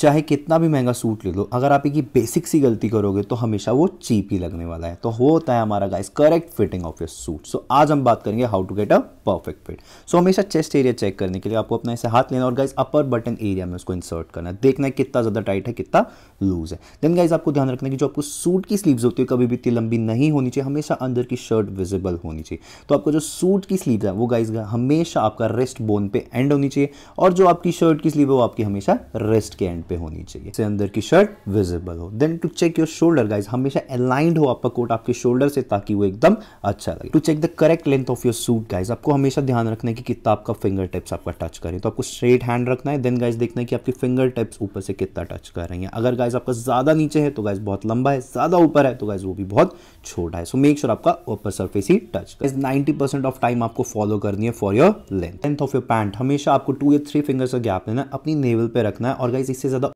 चाहे कितना भी महंगा सूट ले लो अगर आप एक बेसिक सी गलती करोगे तो हमेशा वो चीप ही लगने वाला है तो वो होता है हमारा guys correct fitting of your suit so आज हम बात करेंगे how to get a perfect fit so हमेशा चेस्ट एरिया चेक करने के लिए आपको अपना ऐसे हाथ लेना और गाइस अपर बटन एरिया में उसको इंसर्ट करना है देखना है कितना ज़्यादा टाइट है कितना लूज है देन गाइज आपको ध्यान रखना कि जो आपको सूट की स्लीव होती है कभी भी इतनी लंबी नहीं होनी चाहिए हमेशा अंदर की शर्ट विजिबल होनी चाहिए तो आपको जो सूट की स्लीव है वो गाइज हमेशा आपका रेस्ट बोन पे एंड होनी चाहिए और जो आपकी शर्ट की स्लीव है वो आपकी हमेशा रेस्ट के एंड पे होनी चाहिए से अंदर की शर्ट विजिबल हो then to check your shoulder guys हमेशा अलाइंड हो आपका कोट आपके शोल्डर से ताकि वो एकदम अच्छा लगे to check the correct length of your suit guys आपको हमेशा ध्यान रखना है कि कितना आपका फिंगर टिप्स आपका टच करें तो आपको स्ट्रेट हैंड रखना है देन गाइज देखना है कि आपकी फिंगर टिप्स ऊपर से कितना टच कर रही है अगर गाइज आपका ज़्यादा नीचे है तो गाइज बहुत लंबा है ज़्यादा ऊपर है तो गाइज वो भी बहुत छोटा है सो मेक श्योर आपका ऊपर सरफेस ही टच कर नाइनटी परसेंट ऑफ टाइम आपको फॉलो करनी है for your length length of your pant हमेशा आपको टू या थ्री फिंगर्स का गैप लेना अपनी नेवल पे रखना है और गाइज इससे